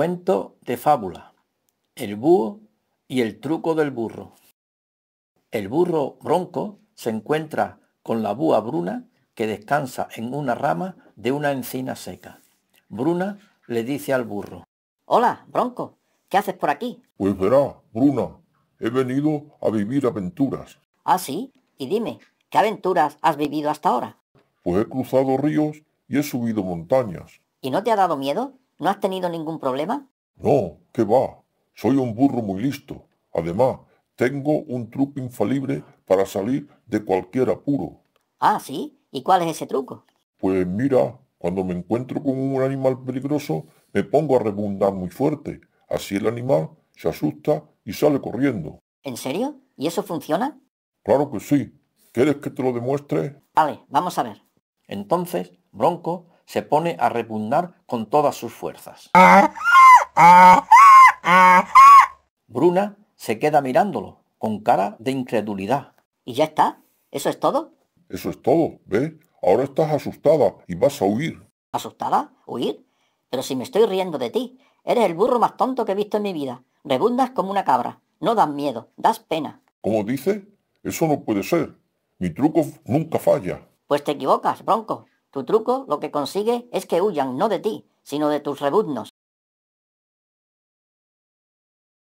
Cuento de fábula. El búho y el truco del burro. El burro bronco se encuentra con la búa bruna que descansa en una rama de una encina seca. Bruna le dice al burro. Hola, bronco, ¿qué haces por aquí? Pues verá, Bruna, he venido a vivir aventuras. Ah, sí, y dime, ¿qué aventuras has vivido hasta ahora? Pues he cruzado ríos y he subido montañas. ¿Y no te ha dado miedo? ¿No has tenido ningún problema? No, ¿qué va? Soy un burro muy listo. Además, tengo un truco infalible para salir de cualquier apuro. Ah, sí. ¿Y cuál es ese truco? Pues mira, cuando me encuentro con un animal peligroso, me pongo a rebundar muy fuerte. Así el animal se asusta y sale corriendo. ¿En serio? ¿Y eso funciona? Claro que sí. ¿Quieres que te lo demuestre? Vale, vamos a ver. Entonces, Bronco se pone a repugnar con todas sus fuerzas. Bruna se queda mirándolo, con cara de incredulidad. ¿Y ya está? ¿Eso es todo? Eso es todo, ¿ves? Ahora estás asustada y vas a huir. ¿Asustada? ¿Huir? Pero si me estoy riendo de ti, eres el burro más tonto que he visto en mi vida. Rebundas como una cabra. No das miedo, das pena. ¿Cómo dice? Eso no puede ser. Mi truco nunca falla. Pues te equivocas, bronco. Tu truco lo que consigue es que huyan no de ti, sino de tus rebuznos,